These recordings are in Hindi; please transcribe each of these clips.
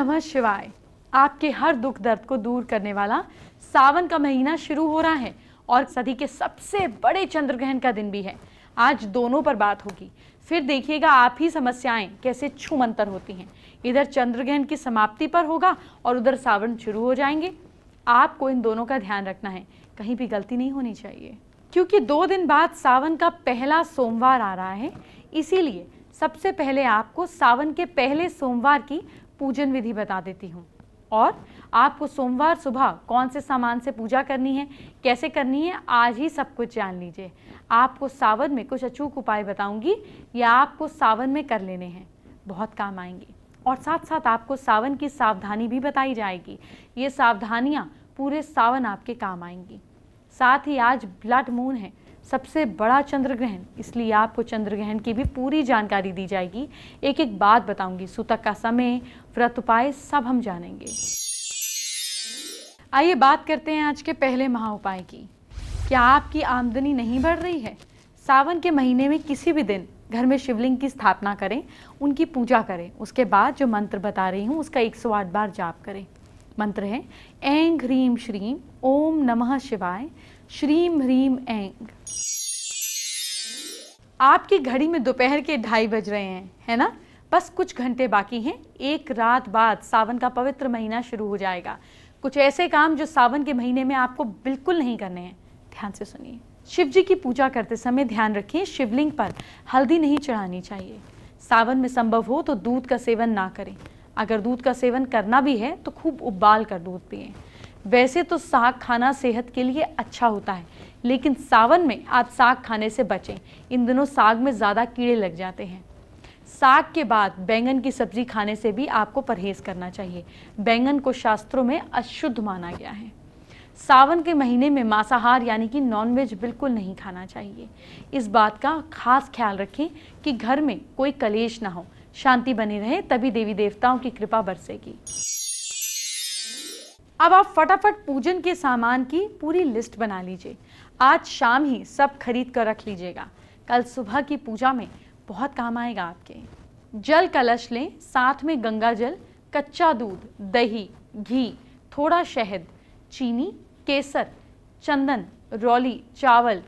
नमः शिवाय आपके हर दुख दर्द को दूर करने वाला सावन का महीना शुरू हो रहा है और सदी के सबसे बड़े चंद्र ग्रहण का दिन भी है आज दोनों पर बात होगी फिर देखिएगा आप ही समस्याएं कैसे छुमंतर होती हैं इधर चंद्र ग्रहण की समाप्ति पर होगा और उधर सावन शुरू हो जाएंगे आपको इन दोनों का ध्यान रखना है कहीं भी गलती नहीं होनी चाहिए क्योंकि दो दिन बाद सावन का पहला सोमवार आ रहा है इसीलिए सबसे पहले आपको सावन के पहले सोमवार की पूजन विधि बता देती हूँ और आपको सोमवार सुबह कौन से सामान से पूजा करनी है कैसे करनी है आज ही सब कुछ जान लीजिए आपको सावन में कुछ अचूक उपाय बताऊंगी या आपको सावन में कर लेने हैं बहुत काम आएंगे और साथ साथ आपको सावन की सावधानी भी बताई जाएगी ये सावधानियाँ पूरे सावन आपके काम आएंगी साथ ही आज ब्लड मून है सबसे बड़ा चंद्र ग्रहण इसलिए आपको चंद्र ग्रहण की भी पूरी जानकारी दी जाएगी एक एक बात बताऊंगी सूतक का समय व्रत उपाय सब हम जानेंगे आइए बात करते हैं आज के पहले महा उपाय की क्या आपकी आमदनी नहीं बढ़ रही है सावन के महीने में किसी भी दिन घर में शिवलिंग की स्थापना करें उनकी पूजा करें उसके बाद जो मंत्र बता रही हूँ उसका एक सौ आठ बार जाप करें मंत्र है ऐं ह्रीम श्रीम ओम नमः शिवाय श्रीम ह्रीम एंग आपकी घड़ी में दोपहर के ढाई बज रहे हैं है ना बस कुछ घंटे बाकी हैं एक रात बाद सावन का पवित्र महीना शुरू हो जाएगा कुछ ऐसे काम जो सावन के महीने में आपको बिल्कुल नहीं करने हैं ध्यान से सुनिए शिव जी की पूजा करते समय ध्यान रखें शिवलिंग पर हल्दी नहीं चढ़ानी चाहिए सावन में संभव हो तो दूध का सेवन ना करें अगर दूध का सेवन करना भी है तो खूब उबाल कर दूध पिएं वैसे तो साग खाना सेहत के लिए अच्छा होता है लेकिन सावन में आप साग खाने से बचें इन दिनों साग में ज़्यादा कीड़े लग जाते हैं साग के बाद बैंगन की सब्जी खाने से भी आपको परहेज करना चाहिए बैंगन को शास्त्रों में अशुद्ध माना गया है सावन के महीने में मांसाहार यानी कि नॉनवेज बिल्कुल नहीं खाना चाहिए इस बात का खास ख्याल रखें कि घर में कोई कलेश ना हो शांति बनी रहे तभी देवी देवताओं की कृपा बरसेगी अब आप फटाफट पूजन के सामान की पूरी लिस्ट बना लीजिए आज शाम ही सब खरीद कर रख लीजिएगा कल सुबह की पूजा में बहुत काम आएगा आपके जल कलश लें साथ में गंगा जल कच्चा दूध दही घी थोड़ा शहद चीनी केसर चंदन रौली चावल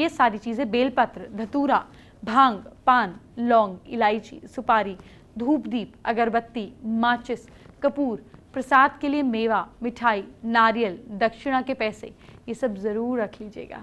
ये सारी चीज़ें बेलपत्र धतूरा भांग पान लौंग इलायची सुपारी धूप दीप अगरबत्ती माचिस कपूर प्रसाद के लिए मेवा मिठाई नारियल दक्षिणा के पैसे ये सब ज़रूर रख लीजिएगा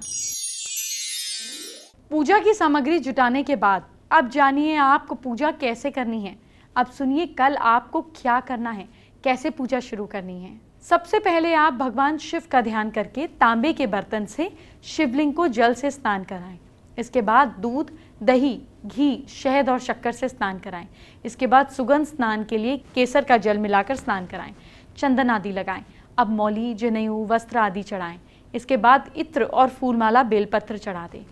पूजा की सामग्री जुटाने के बाद अब जानिए आपको पूजा कैसे करनी है अब सुनिए कल आपको क्या करना है कैसे पूजा शुरू करनी है सबसे पहले आप भगवान शिव का ध्यान करके तांबे के बर्तन से शिवलिंग को जल से स्नान कराएं इसके बाद दूध दही घी शहद और शक्कर से स्नान कराएं इसके बाद सुगंध स्नान के लिए केसर का जल मिलाकर स्नान कराएं चंदन आदि लगाएं अब मौली जनेऊ वस्त्र आदि चढ़ाएं इसके बाद इत्र और फूलमाला बेलपत्र चढ़ा दें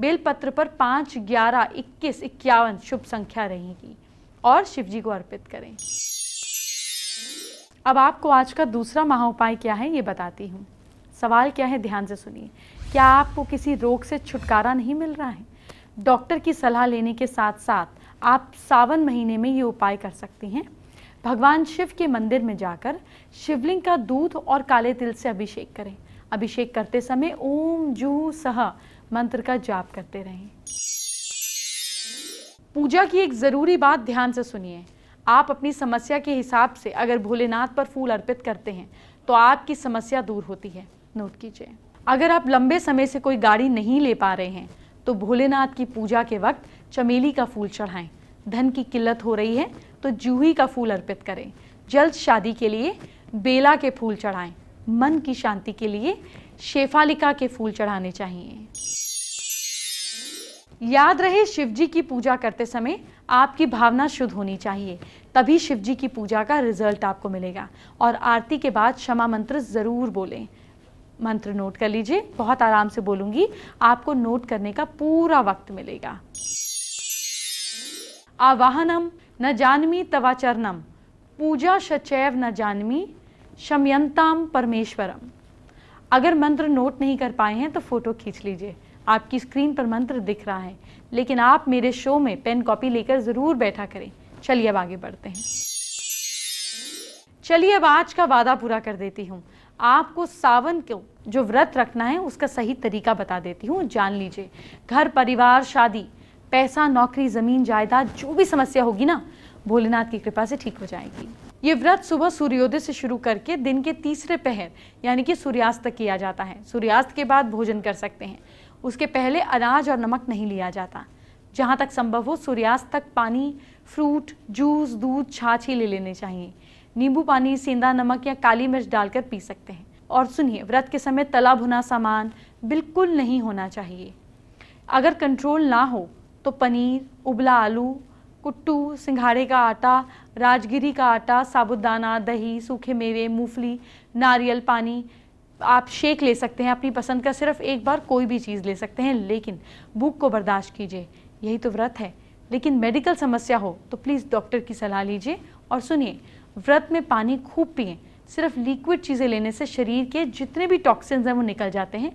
बेलपत्र पर पाँच ग्यारह इक्कीस इक्यावन शुभ संख्या रहेगी और जी को अर्पित करें अब आपको आज का दूसरा महा उपाय क्या है ये बताती हूँ सवाल क्या है ध्यान से सुनिए क्या आपको किसी रोग से छुटकारा नहीं मिल रहा है डॉक्टर की सलाह लेने के साथ साथ आप सावन महीने में ये उपाय कर सकती हैं भगवान शिव के मंदिर में जाकर शिवलिंग का दूध और काले तिल से अभिषेक करें अभिषेक करते समय ओम जू सह मंत्र का जाप करते रहें पूजा की एक ज़रूरी बात ध्यान से सुनिए आप अपनी समस्या के हिसाब से अगर भोलेनाथ पर फूल अर्पित करते हैं तो आपकी समस्या दूर होती है नोट कीजिए अगर आप लंबे समय से कोई गाड़ी नहीं ले पा रहे हैं तो भोलेनाथ की पूजा के वक्त चमेली का फूल चढ़ाएं धन की किल्लत हो रही है तो जूही का फूल अर्पित करें जल्द शादी के लिए बेला के फूल चढ़ाएं मन की शांति के लिए शेफालिका के फूल चढ़ाने चाहिए याद रहे शिवजी की पूजा करते समय आपकी भावना शुद्ध होनी चाहिए तभी शिवजी की पूजा का रिजल्ट आपको मिलेगा और आरती के बाद क्षमा मंत्र ज़रूर बोलें मंत्र नोट कर लीजिए बहुत आराम से बोलूंगी आपको नोट करने का पूरा वक्त मिलेगा आवाहनम न जानमी तवाचरणम पूजा सचैव न जानमी शमयंताम परमेश्वरम अगर मंत्र नोट नहीं कर पाए हैं तो फ़ोटो खींच लीजिए आपकी स्क्रीन पर मंत्र दिख रहा है लेकिन आप मेरे शो में पेन कॉपी लेकर ज़रूर बैठा करें चलिए अब आगे बढ़ते हैं चलिए अब आज का वादा पूरा कर देती हूँ आपको सावन को जो व्रत रखना है उसका सही तरीका बता देती हूँ जान लीजिए घर परिवार शादी पैसा नौकरी ज़मीन जायदाद जो भी समस्या होगी ना भोलेनाथ की कृपा से ठीक हो जाएगी ये व्रत सुबह सूर्योदय से शुरू करके दिन के तीसरे पहर यानी कि सूर्यास्त तक किया जाता है सूर्यास्त के बाद भोजन कर सकते हैं उसके पहले अनाज और नमक नहीं लिया जाता जहाँ तक संभव हो सूर्यास्त तक पानी फ्रूट जूस दूध छाछ ही ले लेने चाहिए नींबू पानी सेंधा नमक या काली मिर्च डालकर पी सकते हैं और सुनिए व्रत के समय तला भुना सामान बिल्कुल नहीं होना चाहिए अगर कंट्रोल ना हो तो पनीर उबला आलू कुट्टू सिंघाड़े का आटा राजगिरी का आटा साबुदाना दही सूखे मेवे मूंगफली नारियल पानी आप शेक ले सकते हैं अपनी पसंद का सिर्फ एक बार कोई भी चीज़ ले सकते हैं लेकिन भूख को बर्दाश्त कीजिए यही तो व्रत है लेकिन मेडिकल समस्या हो तो प्लीज़ डॉक्टर की सलाह लीजिए और सुनिए व्रत में पानी खूब पिए सिर्फ लिक्विड चीज़ें लेने से शरीर के जितने भी टॉक्सिन्स हैं वो निकल जाते हैं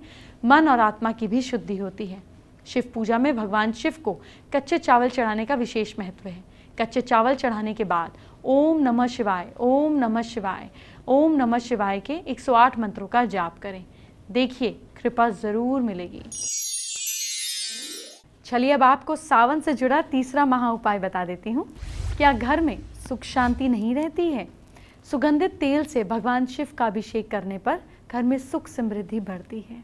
मन और आत्मा की भी शुद्धि होती है शिव पूजा में भगवान शिव को कच्चे चावल चढ़ाने का विशेष महत्व है कच्चे चावल चढ़ाने के बाद ओम नमः शिवाय ओम नमः शिवाय ओम नमः शिवाय के 108 मंत्रों का जाप करें देखिए कृपा ज़रूर मिलेगी चलिए अब आपको सावन से जुड़ा तीसरा महा उपाय बता देती हूँ क्या घर में सुख शांति नहीं रहती है सुगंधित तेल से भगवान शिव का अभिषेक करने पर घर में सुख समृद्धि बढ़ती है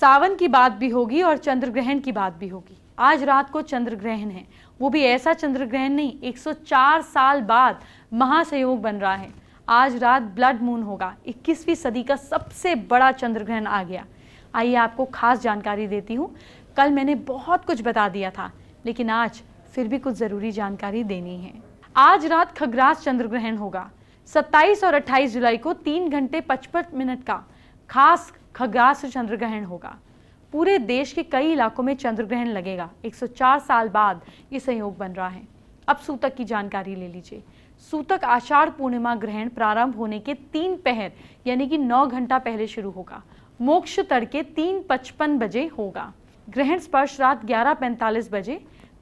सावन की बात भी होगी और चंद्र ग्रहण की बात भी होगी आज रात को चंद्र ग्रहण है वो भी ऐसा चंद्र ग्रहण नहीं 104 साल बाद महासयोग बन रहा है आज रात ब्लड मून होगा 21वीं सदी का सबसे बड़ा चंद्र ग्रहण आ गया आइए आपको खास जानकारी देती हूँ कल मैंने बहुत कुछ बता दिया था लेकिन आज फिर भी कुछ ज़रूरी जानकारी देनी है आज रात खगरास चंद्र ग्रहण होगा 27 और 28 जुलाई को तीन घंटे पचपन मिनट का खास खगरास चंद्र ग्रहण होगा पूरे देश के कई इलाकों में चंद्र ग्रहण लगेगा 104 साल बाद ये संयोग बन रहा है अब सूतक की जानकारी ले लीजिए सूतक आषाढ़ पूर्णिमा ग्रहण प्रारंभ होने के तीन पहर यानी कि नौ घंटा पहले शुरू होगा मोक्ष तड़के तीन पचपन बजे होगा ग्रहण स्पर्श रात ग्यारह पैंतालीस बजे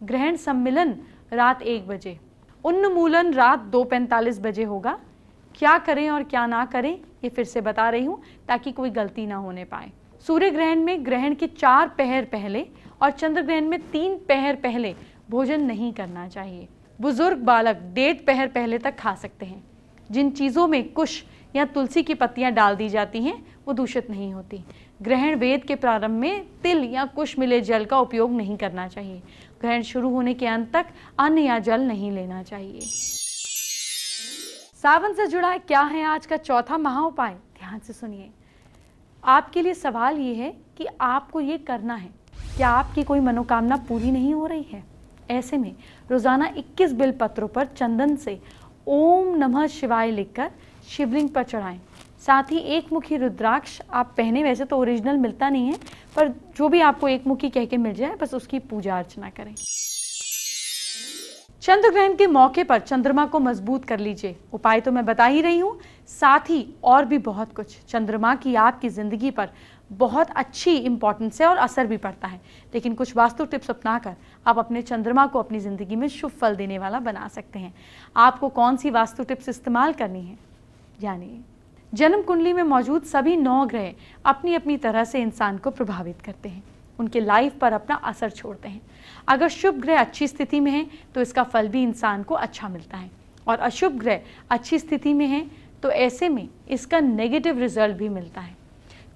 ग्रहण सम्मिलन रात एक बजे उन्मूलन रात दो पैंतालीस बजे होगा क्या करें और क्या ना करें ये फिर से बता रही हूँ ताकि कोई गलती ना होने पाए सूर्य ग्रहण में ग्रहण के चार पहर पहले और चंद्र ग्रहण में तीन पहर पहले भोजन नहीं करना चाहिए बुजुर्ग बालक डेढ़ पहर पहले तक खा सकते हैं जिन चीज़ों में कुश या तुलसी की पत्तियाँ डाल दी जाती हैं वो दूषित नहीं होती ग्रहण वेद के प्रारंभ में तिल या कुश मिले जल का उपयोग नहीं करना चाहिए ग्रहण शुरू होने के अंत तक अन्न या जल नहीं लेना चाहिए सावन से जुड़ा क्या है आज का चौथा महा उपाय ध्यान से सुनिए आपके लिए सवाल ये है कि आपको ये करना है क्या आपकी कोई मनोकामना पूरी नहीं हो रही है ऐसे में रोज़ाना 21 बिल पत्रों पर चंदन से ओम नमः शिवाय लिखकर शिवलिंग पर चढ़ाएं साथ ही एक मुखी रुद्राक्ष आप पहने वैसे तो ओरिजिनल मिलता नहीं है पर जो भी आपको एक मुखी कह के मिल जाए बस उसकी पूजा अर्चना करें चंद्र ग्रहण के मौके पर चंद्रमा को मजबूत कर लीजिए उपाय तो मैं बता ही रही हूँ साथ ही और भी बहुत कुछ चंद्रमा की आपकी ज़िंदगी पर बहुत अच्छी इंपॉर्टेंस है और असर भी पड़ता है लेकिन कुछ वास्तु टिप्स अपनाकर आप अपने चंद्रमा को अपनी ज़िंदगी में शुभ फल देने वाला बना सकते हैं आपको कौन सी वास्तु टिप्स इस्तेमाल करनी है जानिए जन्म कुंडली में मौजूद सभी नौ ग्रह अपनी अपनी तरह से इंसान को प्रभावित करते हैं उनके लाइफ पर अपना असर छोड़ते हैं अगर शुभ ग्रह अच्छी स्थिति में है तो इसका फल भी इंसान को अच्छा मिलता है और अशुभ ग्रह अच्छी स्थिति में है तो ऐसे में इसका नेगेटिव रिजल्ट भी मिलता है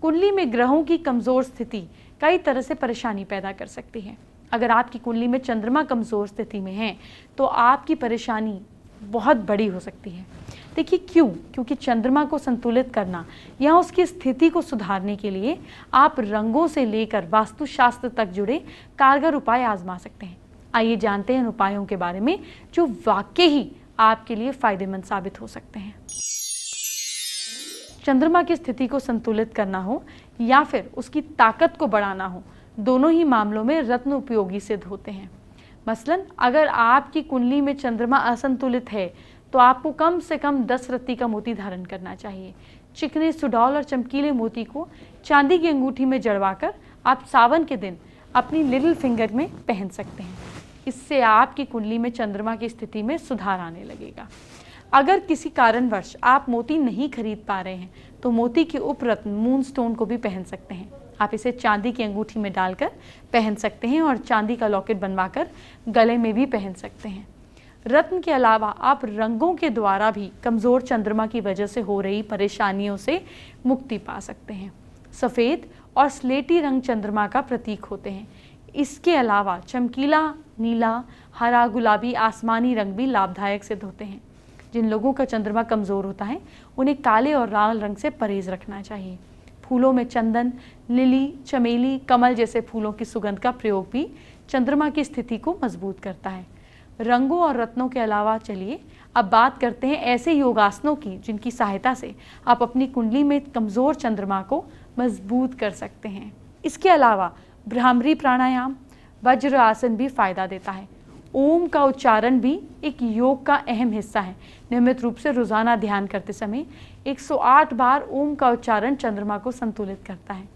कुंडली में ग्रहों की कमज़ोर स्थिति कई तरह से परेशानी पैदा कर सकती है अगर आपकी कुंडली में चंद्रमा कमज़ोर स्थिति में है तो आपकी परेशानी बहुत बड़ी हो सकती है देखिए क्यों क्योंकि चंद्रमा को संतुलित करना या उसकी स्थिति को सुधारने के लिए आप रंगों से लेकर वास्तुशास्त्र तक जुड़े कारगर उपाय आजमा सकते हैं आइए जानते हैं उपायों के बारे में जो वाकई ही आपके लिए फायदेमंद साबित हो सकते हैं चंद्रमा की स्थिति को संतुलित करना हो या फिर उसकी ताकत को बढ़ाना हो दोनों ही मामलों में रत्न उपयोगी सिद्ध होते हैं मसलन अगर आपकी कुंडली में चंद्रमा असंतुलित है तो आपको कम से कम दस रत्ती का मोती धारण करना चाहिए चिकने सुडौल और चमकीले मोती को चांदी की अंगूठी में जड़वाकर आप सावन के दिन अपनी लिटिल फिंगर में पहन सकते हैं इससे आपकी कुंडली में चंद्रमा की स्थिति में सुधार आने लगेगा अगर किसी कारणवश आप मोती नहीं खरीद पा रहे हैं तो मोती के उपरत्न मून स्टोन को भी पहन सकते हैं आप इसे चांदी की अंगूठी में डालकर पहन सकते हैं और चांदी का लॉकेट बनवाकर गले में भी पहन सकते हैं रत्न के अलावा आप रंगों के द्वारा भी कमज़ोर चंद्रमा की वजह से हो रही परेशानियों से मुक्ति पा सकते हैं सफ़ेद और स्लेटी रंग चंद्रमा का प्रतीक होते हैं इसके अलावा चमकीला नीला हरा गुलाबी आसमानी रंग भी लाभदायक सिद्ध होते हैं जिन लोगों का चंद्रमा कमज़ोर होता है उन्हें काले और लाल रंग से परहेज रखना चाहिए फूलों में चंदन लिली चमेली कमल जैसे फूलों की सुगंध का प्रयोग भी चंद्रमा की स्थिति को मजबूत करता है रंगों और रत्नों के अलावा चलिए अब बात करते हैं ऐसे योगासनों की जिनकी सहायता से आप अपनी कुंडली में कमज़ोर चंद्रमा को मजबूत कर सकते हैं इसके अलावा भ्रामरी प्राणायाम वज्र आसन भी फ़ायदा देता है ओम का उच्चारण भी एक योग का अहम हिस्सा है नियमित रूप से रोज़ाना ध्यान करते समय 108 बार ओम का उच्चारण चंद्रमा को संतुलित करता है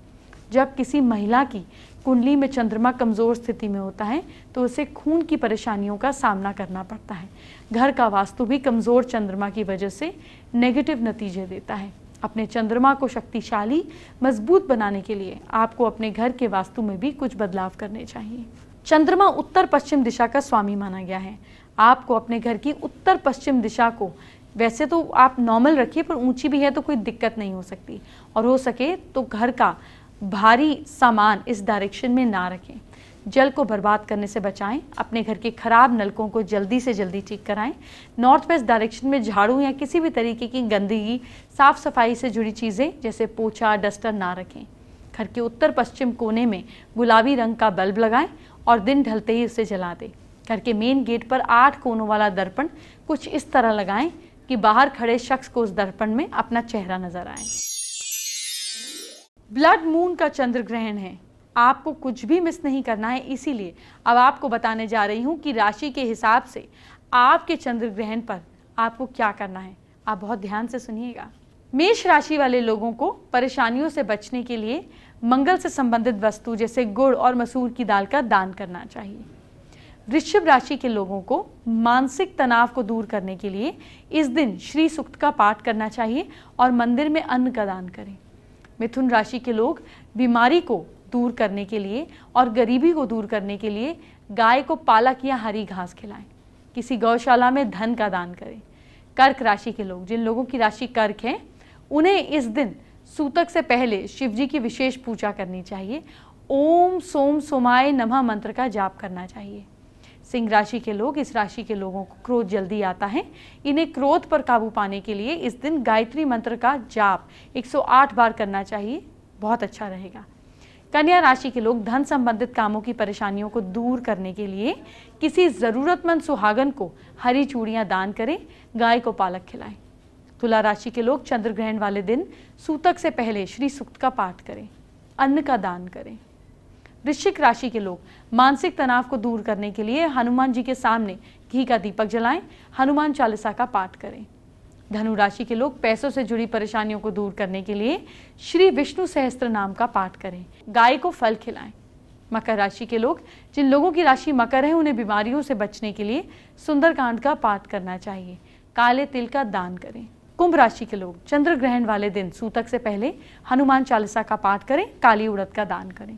जब किसी महिला की कुंडली में चंद्रमा कमज़ोर स्थिति में होता है तो उसे खून की परेशानियों का सामना करना पड़ता है घर का वास्तु भी कमज़ोर चंद्रमा की वजह से नेगेटिव नतीजे देता है अपने चंद्रमा को शक्तिशाली मजबूत बनाने के लिए आपको अपने घर के वास्तु में भी कुछ बदलाव करने चाहिए चंद्रमा उत्तर पश्चिम दिशा का स्वामी माना गया है आपको अपने घर की उत्तर पश्चिम दिशा को वैसे तो आप नॉर्मल रखिए पर ऊंची भी है तो कोई दिक्कत नहीं हो सकती और हो सके तो घर का भारी सामान इस डायरेक्शन में ना रखें जल को बर्बाद करने से बचाएं अपने घर के ख़राब नलकों को जल्दी से जल्दी ठीक कराएं नॉर्थ वेस्ट डायरेक्शन में झाड़ू या किसी भी तरीके की गंदगी साफ़ सफाई से जुड़ी चीज़ें जैसे पोछा डस्टर ना रखें घर के उत्तर पश्चिम कोने में गुलाबी रंग का बल्ब लगाएं और दिन ढलते ही उसे जला दें घर के मेन गेट पर आठ कोनों वाला दर्पण कुछ इस तरह लगाएं कि बाहर खड़े शख्स को उस दर्पण में अपना चेहरा नजर आए ब्लड मून का चंद्र ग्रहण है आपको कुछ भी मिस नहीं करना है इसीलिए अब आपको बताने जा रही हूँ कि राशि के हिसाब से आपके चंद्र ग्रहण पर आपको क्या करना है आप बहुत ध्यान से सुनिएगा मेष राशि वाले लोगों को परेशानियों से बचने के लिए मंगल से संबंधित वस्तु जैसे गुड़ और मसूर की दाल का दान करना चाहिए वृषभ राशि के लोगों को मानसिक तनाव को दूर करने के लिए इस दिन श्री सूक्त का पाठ करना चाहिए और मंदिर में अन्न का दान करें मिथुन राशि के लोग बीमारी को दूर करने के लिए और गरीबी को दूर करने के लिए गाय को पालक या हरी घास खिलाएं किसी गौशाला में धन का दान करें कर्क राशि के लोग जिन लोगों की राशि कर्क है उन्हें इस दिन सूतक से पहले शिव जी की विशेष पूजा करनी चाहिए ओम सोम सोमाय नमः मंत्र का जाप करना चाहिए सिंह राशि के लोग इस राशि के लोगों को क्रोध जल्दी आता है इन्हें क्रोध पर काबू पाने के लिए इस दिन गायत्री मंत्र का जाप 108 बार करना चाहिए बहुत अच्छा रहेगा कन्या राशि के लोग धन संबंधित कामों की परेशानियों को दूर करने के लिए किसी ज़रूरतमंद सुहागन को हरी चूड़ियाँ दान करें गाय को पालक खिलाएं तुला राशि के लोग चंद्र ग्रहण वाले दिन सूतक से पहले श्री सूक्त का पाठ करें अन्न का दान करें वृश्चिक राशि के लोग मानसिक तनाव को दूर करने के लिए हनुमान जी के सामने घी का दीपक जलाएं हनुमान चालीसा का पाठ करें धनु राशि के लोग पैसों से जुड़ी परेशानियों को दूर करने के लिए श्री विष्णु सहस्त्र नाम का पाठ करें गाय को फल खिलाएं मकर राशि के लोग जिन लोगों की राशि मकर है उन्हें बीमारियों से बचने के लिए सुंदरकांड का पाठ करना चाहिए काले तिल का दान करें कुंभ राशि के लोग चंद्र ग्रहण वाले दिन सूतक से पहले हनुमान चालीसा का पाठ करें काली उड़द का दान करें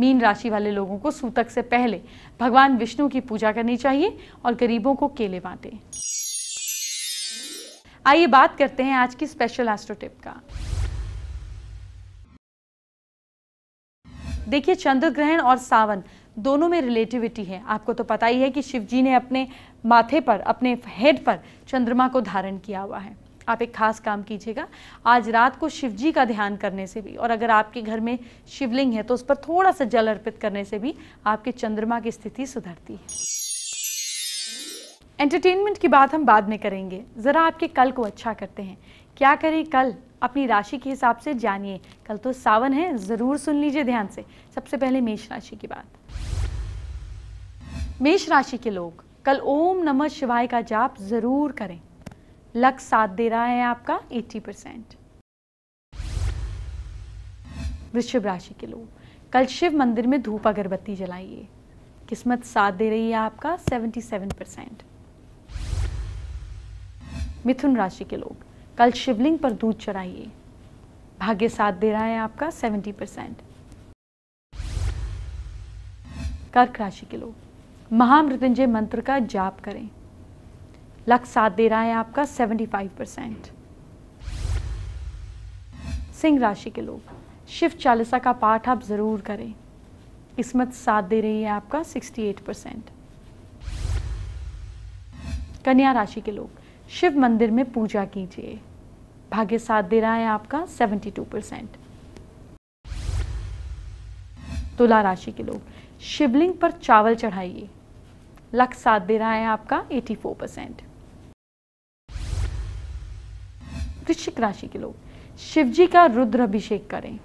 मीन राशि वाले लोगों को सूतक से पहले भगवान विष्णु की पूजा करनी चाहिए और गरीबों को केले बांटें आइए बात करते हैं आज की स्पेशल एस्ट्रो टिप का देखिए चंद्र ग्रहण और सावन दोनों में रिलेटिविटी है आपको तो पता ही है कि शिव जी ने अपने माथे पर अपने हेड पर चंद्रमा को धारण किया हुआ है आप एक खास काम कीजिएगा आज रात को शिव जी का ध्यान करने से भी और अगर आपके घर में शिवलिंग है तो उस पर थोड़ा सा जल अर्पित करने से भी आपके चंद्रमा की स्थिति सुधरती है एंटरटेनमेंट की बात हम बाद में करेंगे ज़रा आपके कल को अच्छा करते हैं क्या करें कल अपनी राशि के हिसाब से जानिए कल तो सावन है ज़रूर सुन लीजिए ध्यान से सबसे पहले मेष राशि की बात मेष राशि के लोग कल ओम नमः शिवाय का जाप ज़रूर करें लक साथ दे रहा है आपका 80 परसेंट वृषभ राशि के लोग कल शिव मंदिर में धूप अगरबत्ती जलाइए किस्मत साथ दे रही है आपका 77 परसेंट मिथुन राशि के लोग कल शिवलिंग पर दूध चढ़ाइए भाग्य साथ दे रहा है आपका 70 परसेंट कर्क राशि के लोग महामृत्युंजय मंत्र का जाप करें लक साथ दे रहा है आपका 75 परसेंट सिंह राशि के लोग शिव चालीसा का पाठ आप ज़रूर करें किस्मत साथ दे रही है आपका 68 परसेंट कन्या राशि के लोग शिव मंदिर में पूजा कीजिए भाग्य साथ दे रहा है आपका 72 परसेंट तुला राशि के लोग शिवलिंग पर चावल चढ़ाइए लक साथ दे रहा है आपका 84 परसेंट वृश्चिक राशि के लोग शिव जी का रुद्र अभिषेक करें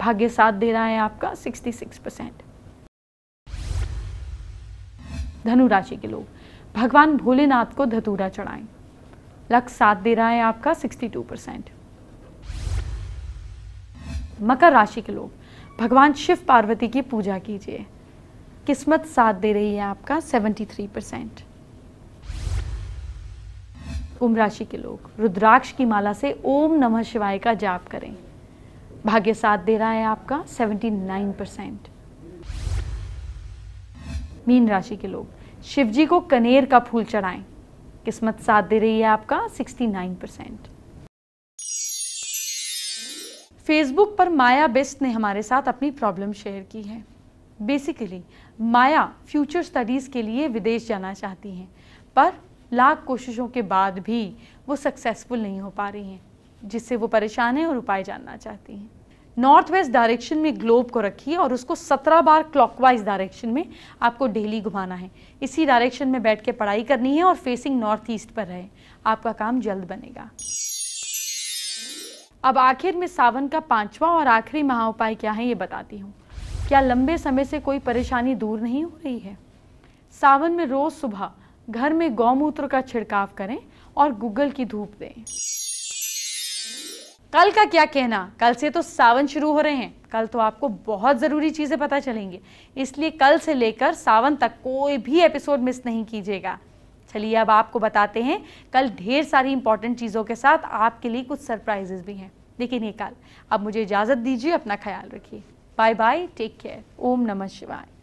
भाग्य साथ दे रहा है आपका 66 परसेंट धनु राशि के लोग भगवान भोलेनाथ को धतूरा चढ़ाएं लक साथ दे रहा है आपका 62 परसेंट मकर राशि के लोग भगवान शिव पार्वती की पूजा कीजिए किस्मत साथ दे रही है आपका 73 परसेंट कुंभ राशि के लोग रुद्राक्ष की माला से ओम नमः शिवाय का जाप करें भाग्य साथ दे रहा है आपका 79 परसेंट मीन राशि के लोग शिवजी को कनेर का फूल चढ़ाएं किस्मत साथ दे रही है आपका 69 परसेंट फेसबुक पर माया बेस्ट ने हमारे साथ अपनी प्रॉब्लम शेयर की है बेसिकली माया फ्यूचर स्टडीज़ के लिए विदेश जाना चाहती हैं पर लाख कोशिशों के बाद भी वो सक्सेसफुल नहीं हो पा रही हैं जिससे वो परेशान हैं और उपाय जानना चाहती हैं नॉर्थ वेस्ट डायरेक्शन में ग्लोब को रखिए और उसको सत्रह बार क्लॉकवाइज डायरेक्शन में आपको डेली घुमाना है इसी डायरेक्शन में बैठ के पढ़ाई करनी है और फेसिंग नॉर्थ ईस्ट पर रहे आपका काम जल्द बनेगा अब आखिर में सावन का पांचवा और आखिरी महा उपाय क्या है ये बताती हूँ क्या लंबे समय से कोई परेशानी दूर नहीं हो रही है सावन में रोज़ सुबह घर में गौमूत्र का छिड़काव करें और गूगल की धूप दें कल का क्या कहना कल से तो सावन शुरू हो रहे हैं कल तो आपको बहुत ज़रूरी चीज़ें पता चलेंगी इसलिए कल से लेकर सावन तक कोई भी एपिसोड मिस नहीं कीजिएगा चलिए अब आपको बताते हैं कल ढेर सारी इंपॉर्टेंट चीज़ों के साथ आपके लिए कुछ सरप्राइजेस भी हैं लेकिन ये कल अब मुझे इजाज़त दीजिए अपना ख्याल रखिए बाय बाय टेक केयर ओम नमः शिवाय